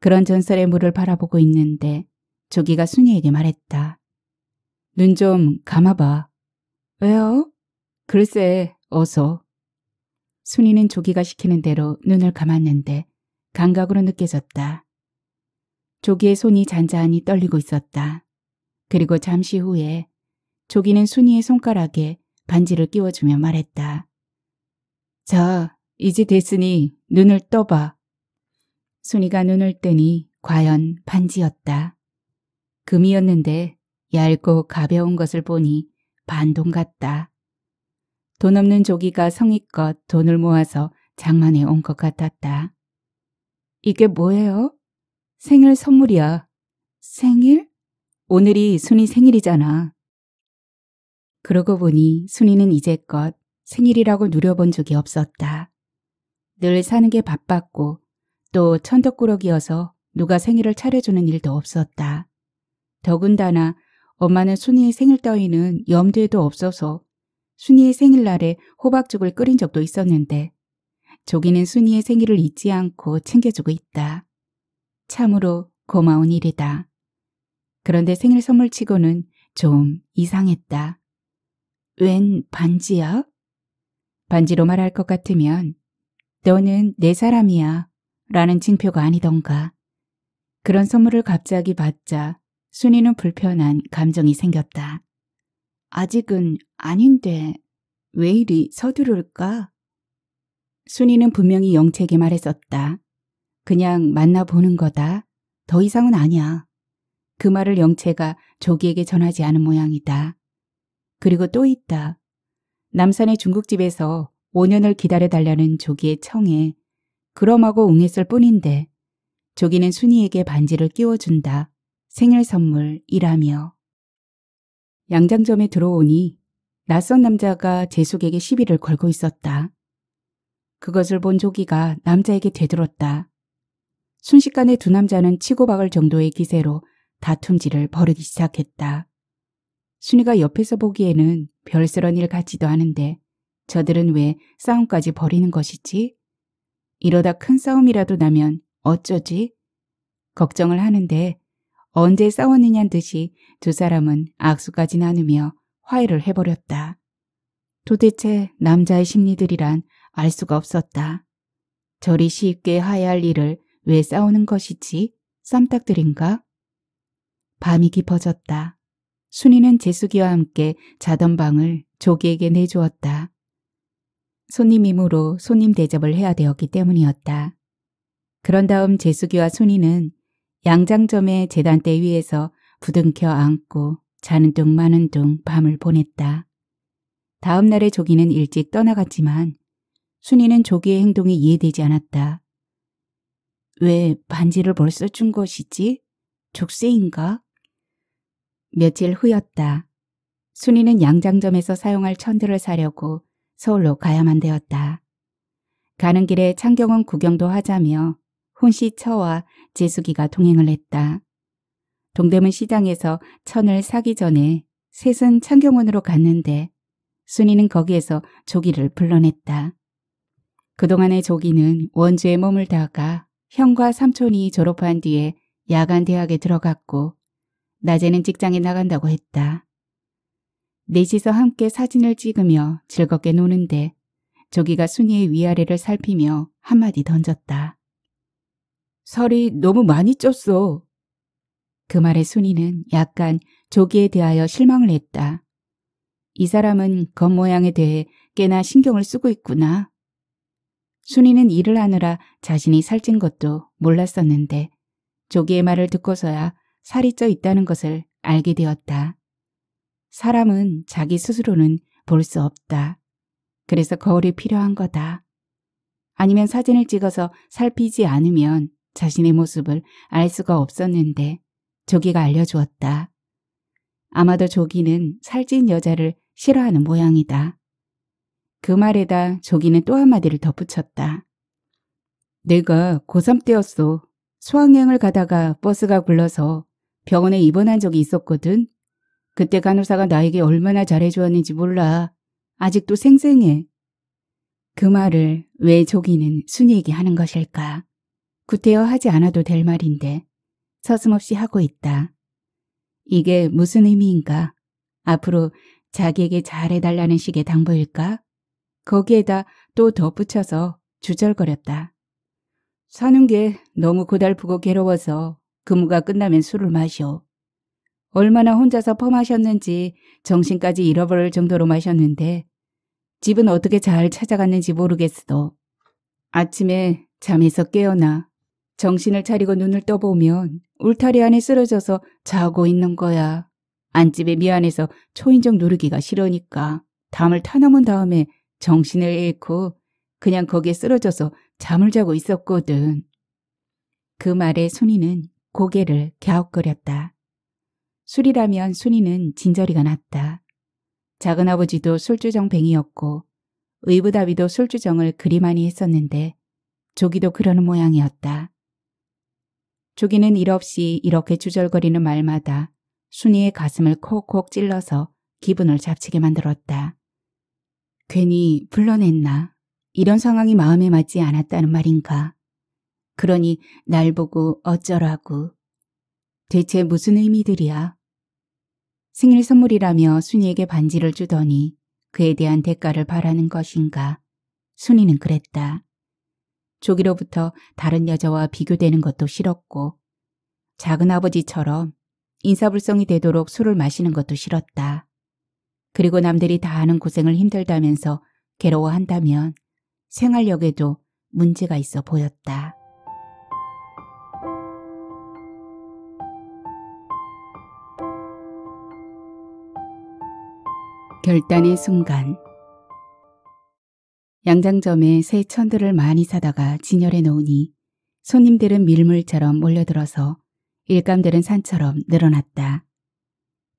그런 전설의 물을 바라보고 있는데 조기가 순이에게 말했다. 눈 좀 감아봐. 왜요? 글쎄, 어서. 순이는 조기가 시키는 대로 눈을 감았는데 감각으로 느껴졌다. 조기의 손이 잔잔히 떨리고 있었다. 그리고 잠시 후에 조기는 순이의 손가락에 반지를 끼워주며 말했다. 자, 이제 됐으니 눈을 떠봐. 순이가 눈을 뜨니 과연 반지였다. 금이었는데 얇고 가벼운 것을 보니 반 돈 같다. 돈 없는 조기가 성의껏 돈을 모아서 장만해 온 것 같았다. 이게 뭐예요? 생일 선물이야. 생일? 오늘이 순이 생일이잖아. 그러고 보니 순이는 이제껏 생일이라고 누려본 적이 없었다. 늘 사는 게 바빴고 또 천덕꾸러기여서 누가 생일을 차려주는 일도 없었다. 더군다나 엄마는 순이의 생일 따위는 염두에도 없어서 순이의 생일날에 호박죽을 끓인 적도 있었는데 조기는 순이의 생일을 잊지 않고 챙겨주고 있다. 참으로 고마운 일이다. 그런데 생일 선물치고는 좀 이상했다. 웬 반지야? 반지로 말할 것 같으면 너는 내 사람이야 라는 징표가 아니던가. 그런 선물을 갑자기 받자 순이는 불편한 감정이 생겼다. 아직은 아닌데 왜 이리 서두를까? 순이는 분명히 영책에 말했었다. 그냥 만나보는 거다. 더 이상은 아니야. 그 말을 영채가 조기에게 전하지 않은 모양이다. 그리고 또 있다. 남산의 중국집에서 5년을 기다려달라는 조기의 청에 그럼하고 응했을 뿐인데 조기는 순이에게 반지를 끼워준다. 생일 선물이라며. 양장점에 들어오니 낯선 남자가 재숙에게 시비를 걸고 있었다. 그것을 본 조기가 남자에게 되들었다. 순식간에 두 남자는 치고박을 정도의 기세로 다툼질을 벌이기 시작했다. 순이가 옆에서 보기에는 별스런 일 같지도 않은데 저들은 왜 싸움까지 벌이는 것이지? 이러다 큰 싸움이라도 나면 어쩌지? 걱정을 하는데 언제 싸웠느냐는 듯이 두 사람은 악수까지 나누며 화해를 해버렸다. 도대체 남자의 심리들이란 알 수가 없었다. 저리 쉽게 하야 할 일을 왜 싸우는 것이지? 쌈딱들인가? 밤이 깊어졌다. 순이는 재수기와 함께 자던 방을 조기에게 내주었다. 손님임으로 손님 대접을 해야 되었기 때문이었다. 그런 다음 재수기와 순이는 양장점의 재단대 위에서 부둥켜 안고 자는 둥 마는 둥 밤을 보냈다. 다음 날의 조기는 일찍 떠나갔지만 순이는 조기의 행동이 이해되지 않았다. 왜 반지를 벌써 준 것이지? 족쇄인가? 며칠 후였다. 순이는 양장점에서 사용할 천들을 사려고 서울로 가야만 되었다. 가는 길에 창경원 구경도 하자며 혼씨 처와 재수기가 동행을 했다. 동대문 시장에서 천을 사기 전에 셋은 창경원으로 갔는데 순이는 거기에서 조기를 불러냈다. 그동안의 조기는 원주에 머물다가 형과 삼촌이 졸업한 뒤에 야간 대학에 들어갔고 낮에는 직장에 나간다고 했다. 넷이서 함께 사진을 찍으며 즐겁게 노는데 조기가 순이의 위아래를 살피며 한마디 던졌다. 설이 너무 많이 쪘어. 그 말에 순이는 약간 조기에 대하여 실망을 했다. 이 사람은 겉모양에 대해 꽤나 신경을 쓰고 있구나. 순이는 일을 하느라 자신이 살찐 것도 몰랐었는데 조기의 말을 듣고서야 살이 쪄 있다는 것을 알게 되었다. 사람은 자기 스스로는 볼 수 없다. 그래서 거울이 필요한 거다. 아니면 사진을 찍어서 살피지 않으면 자신의 모습을 알 수가 없었는데 조기가 알려주었다. 아마도 조기는 살찐 여자를 싫어하는 모양이다. 그 말에다 조기는 또 한마디를 덧붙였다. 내가 고3 때였어. 수학여행을 가다가 버스가 굴러서 병원에 입원한 적이 있었거든. 그때 간호사가 나에게 얼마나 잘해주었는지 몰라. 아직도 생생해. 그 말을 왜 조기는 순이에게 하는 것일까? 구태여 하지 않아도 될 말인데 서슴없이 하고 있다. 이게 무슨 의미인가? 앞으로 자기에게 잘해달라는 식의 당부일까? 거기에다 또 덧붙여서 주절거렸다. 사는 게 너무 고달프고 괴로워서 근무가 끝나면 술을 마셔. 얼마나 혼자서 펌하셨는지 정신까지 잃어버릴 정도로 마셨는데 집은 어떻게 잘 찾아갔는지 모르겠어. 아침에 잠에서 깨어나 정신을 차리고 눈을 떠보면 울타리 안에 쓰러져서 자고 있는 거야. 안집에 미안해서 초인종 누르기가 싫으니까 담을 타넘은 다음에 정신을 잃고 그냥 거기에 쓰러져서 잠을 자고 있었거든. 그 말에 순이는 고개를 갸웃거렸다. 술이라면 순이는 진저리가 났다. 작은아버지도 술주정뱅이였고 의붓아비도 술주정을 그리 많이 했었는데 조기도 그러는 모양이었다. 조기는 일 없이 이렇게 주절거리는 말마다 순이의 가슴을 콕콕 찔러서 기분을 잡치게 만들었다. 괜히 불러냈나? 이런 상황이 마음에 맞지 않았다는 말인가? 그러니 날 보고 어쩌라고. 대체 무슨 의미들이야? 생일 선물이라며 순이에게 반지를 주더니 그에 대한 대가를 바라는 것인가? 순이는 그랬다. 조기로부터 다른 여자와 비교되는 것도 싫었고 작은 아버지처럼 인사불성이 되도록 술을 마시는 것도 싫었다. 그리고 남들이 다하는 고생을 힘들다면서 괴로워한다면 생활력에도 문제가 있어 보였다. 결단의 순간 양장점에 새 천들을 많이 사다가 진열해 놓으니 손님들은 밀물처럼 몰려들어서 일감들은 산처럼 늘어났다.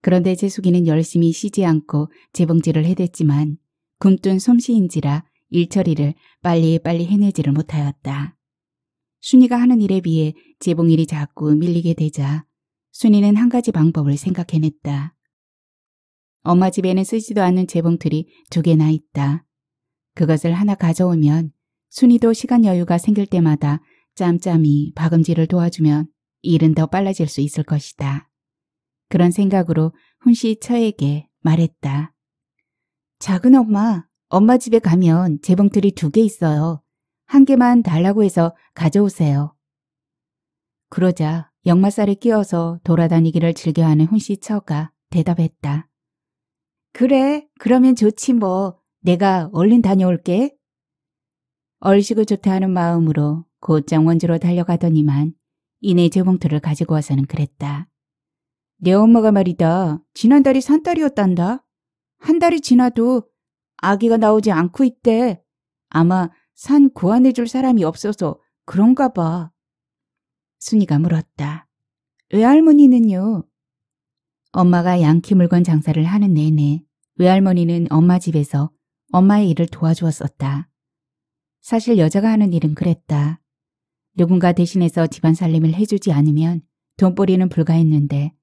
그런데 재숙이는 열심히 쉬지 않고 재봉질을 해댔지만 굼뜬 솜씨인지라 일처리를 빨리빨리 해내지를 못하였다. 순이가 하는 일에 비해 재봉일이 자꾸 밀리게 되자 순이는 한 가지 방법을 생각해냈다. 엄마 집에는 쓰지도 않는 재봉틀이 두 개나 있다. 그것을 하나 가져오면 순이도 시간 여유가 생길 때마다 짬짬이 박음질을 도와주면 일은 더 빨라질 수 있을 것이다. 그런 생각으로 훈씨 처에게 말했다. 작은 엄마, 엄마 집에 가면 재봉틀이 두 개 있어요. 한 개만 달라고 해서 가져오세요. 그러자 역마살에 끼어서 돌아다니기를 즐겨하는 훈씨 처가 대답했다. 그래, 그러면 좋지 뭐. 내가 얼른 다녀올게. 얼씨구 좋다는 마음으로 곧장 원주로 달려가더니만 이내 재봉틀을 가지고 와서는 그랬다. 내 엄마가 말이다. 지난달이 산딸이었단다. 한 달이 지나도 아기가 나오지 않고 있대. 아마 산 고안해줄 사람이 없어서 그런가 봐. 순이가 물었다. 외할머니는요? 엄마가 양키 물건 장사를 하는 내내 외할머니는 엄마 집에서 엄마의 일을 도와주었었다. 사실 여자가 하는 일은 그랬다. 누군가 대신해서 집안 살림을 해주지 않으면 돈벌이는 불가했는데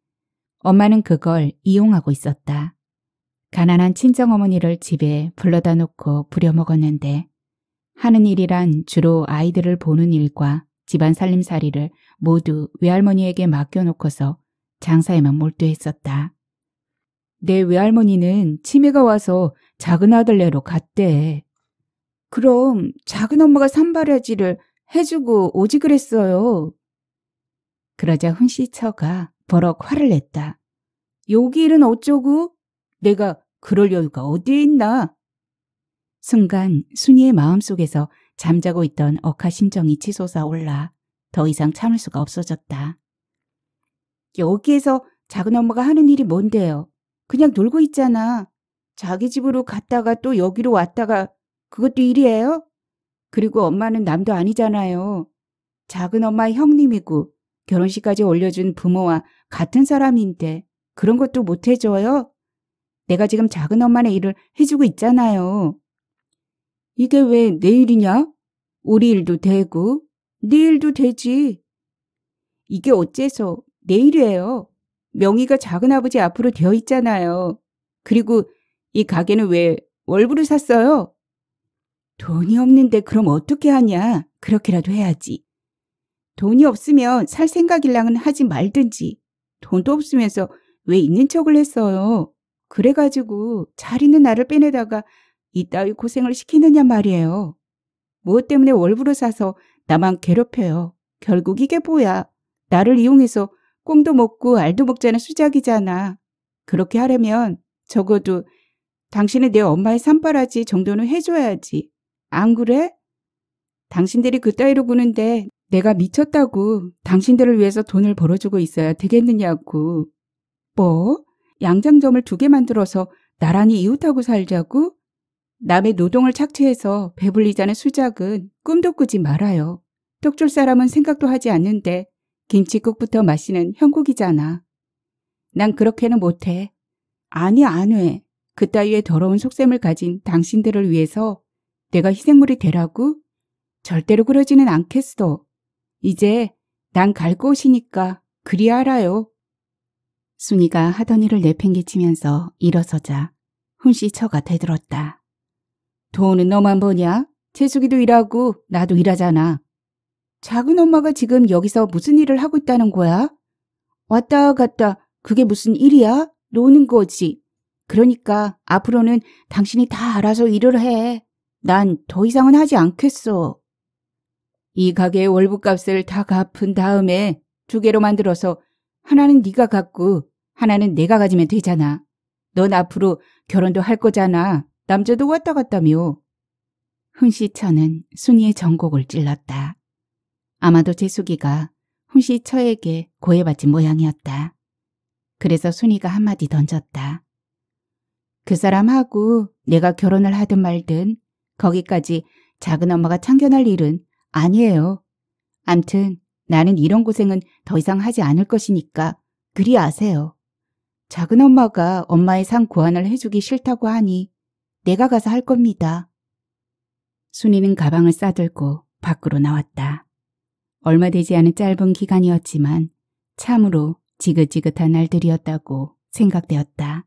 엄마는 그걸 이용하고 있었다. 가난한 친정어머니를 집에 불러다 놓고 부려먹었는데 하는 일이란 주로 아이들을 보는 일과 집안 살림살이를 모두 외할머니에게 맡겨놓고서 장사에만 몰두했었다. 내 외할머니는 치매가 와서 작은 아들네로 갔대. 그럼 작은 엄마가 산발라지를 해주고 오지 그랬어요. 그러자 훈 씨처가 버럭 화를 냈다. 여기 일은 어쩌구 내가 그럴 여유가 어디에 있나? 순간 순이의 마음속에서 잠자고 있던 억하 심정이 치솟아 올라 더 이상 참을 수가 없어졌다. 여기에서 작은 엄마가 하는 일이 뭔데요? 그냥 놀고 있잖아. 자기 집으로 갔다가 또 여기로 왔다가 그것도 일이에요? 그리고 엄마는 남도 아니잖아요. 작은 엄마 형님이고 결혼식까지 올려준 부모와 같은 사람인데 그런 것도 못 해줘요? 내가 지금 작은 엄마네 일을 해주고 있잖아요. 이게 왜 내 일이냐? 우리 일도 되고 네 일도 되지. 이게 어째서 내 일이에요. 명의가 작은 아버지 앞으로 되어 있잖아요. 그리고 이 가게는 왜 월부를 샀어요? 돈이 없는데 그럼 어떻게 하냐? 그렇게라도 해야지. 돈이 없으면 살생각이랑은 하지 말든지 돈도 없으면서 왜 있는 척을 했어요. 그래가지고 잘 있는 나를 빼내다가 이따위 고생을 시키느냐 말이에요. 무엇 때문에 월부로 사서 나만 괴롭혀요. 결국 이게 뭐야. 나를 이용해서 꽁도 먹고 알도 먹자는 수작이잖아. 그렇게 하려면 적어도 당신은 내 엄마의 산발하지 정도는 해줘야지. 안 그래? 당신들이 그따위로 구는데 내가 미쳤다고 당신들을 위해서 돈을 벌어주고 있어야 되겠느냐고. 뭐? 양장점을 두 개 만들어서 나란히 이웃하고 살자고? 남의 노동을 착취해서 배불리자는 수작은 꿈도 꾸지 말아요. 떡줄 사람은 생각도 하지 않는데 김치국부터 마시는 형국이잖아. 난 그렇게는 못해. 아니 안 해. 그따위의 더러운 속셈을 가진 당신들을 위해서 내가 희생물이 되라고? 절대로 그러지는 않겠어. 이제 난 갈 곳이니까 그리 알아요. 순이가 하던 일을 내팽개치면서 일어서자 훈씨처가 대들었다. 돈은 너만 버냐? 채숙이도 일하고 나도 일하잖아. 작은 엄마가 지금 여기서 무슨 일을 하고 있다는 거야? 왔다 갔다 그게 무슨 일이야? 노는 거지. 그러니까 앞으로는 당신이 다 알아서 일을 해. 난 더 이상은 하지 않겠어. 이 가게의 월북값을다 갚은 다음에 두 개로 만들어서 하나는 네가 갖고 하나는 내가 가지면 되잖아. 넌 앞으로 결혼도 할 거잖아. 남자도 왔다 갔다며. 훈시처는 순이의 전곡을 찔렀다. 아마도 재숙이가 훈시처에게 고해받진 모양이었다. 그래서 순이가 한마디 던졌다. 그 사람하고 내가 결혼을 하든 말든 거기까지 작은 엄마가 참견할 일은 아니에요. 암튼 나는 이런 고생은 더 이상 하지 않을 것이니까 그리 아세요. 작은 엄마가 엄마의 상 고안을 해주기 싫다고 하니 내가 가서 할 겁니다. 순이는 가방을 싸들고 밖으로 나왔다. 얼마 되지 않은 짧은 기간이었지만 참으로 지긋지긋한 날들이었다고 생각되었다.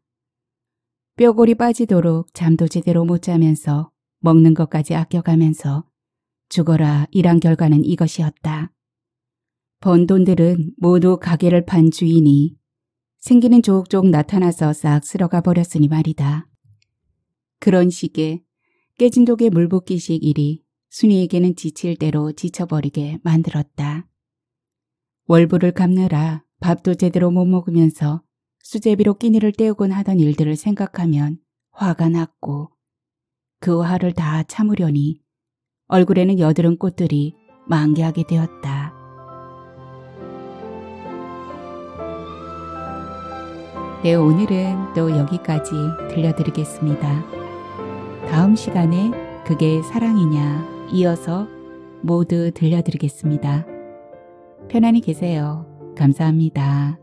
뼈골이 빠지도록 잠도 제대로 못 자면서 먹는 것까지 아껴가면서 죽어라 이란 결과는 이것이었다. 번 돈들은 모두 가게를 판 주인이 생기는 조옥조옥 나타나서 싹 쓸어가 버렸으니 말이다. 그런 식의 깨진 독의 물붓기식 일이 순이에게는 지칠 대로 지쳐버리게 만들었다. 월부를 갚느라 밥도 제대로 못 먹으면서 수제비로 끼니를 때우곤 하던 일들을 생각하면 화가 났고 그 화를 다 참으려니 얼굴에는 여드름 꽃들이 만개하게 되었다. 네, 오늘은 또 여기까지 들려드리겠습니다. 다음 시간에 그게 사랑이냐 이어서 모두 들려드리겠습니다. 편안히 계세요. 감사합니다.